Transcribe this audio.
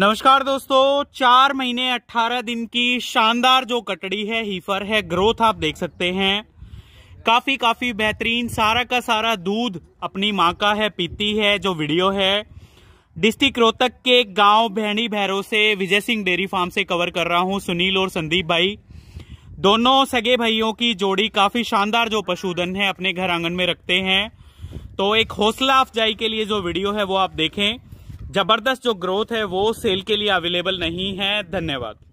नमस्कार दोस्तों चार महीने अट्ठारह दिन की शानदार जो कटड़ी है हीफर है ग्रोथ आप देख सकते हैं काफी काफी बेहतरीन सारा का सारा दूध अपनी माँ का है पीती है जो वीडियो है डिस्ट्रिक्ट रोहतक के गांव भैनी भैरो से विजय सिंह डेयरी फार्म से कवर कर रहा हूं सुनील और संदीप भाई दोनों सगे भाइयों की जोड़ी काफी शानदार जो पशुधन है अपने घर आंगन में रखते हैं तो एक हौसला अफजाई के लिए जो वीडियो है वो आप देखें जबरदस्त जो ग्रोथ है वो सेल के लिए अवेलेबल नहीं है धन्यवाद